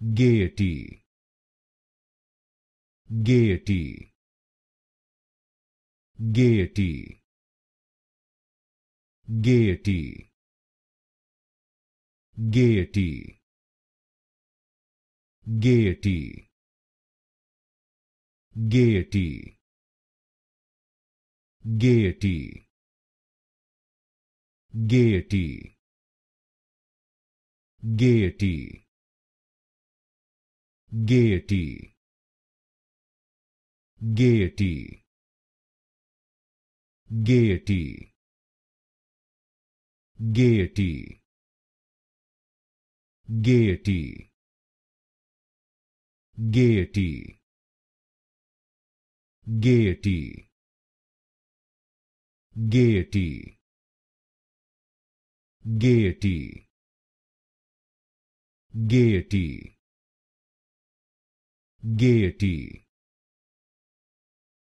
gaiety gaiety gaiety gaiety gaiety gaiety gaiety gaiety gaiety gaiety gaiety gaiety gaiety gaiety gaiety gaiety gaiety gaiety gaiety gaiety gaiety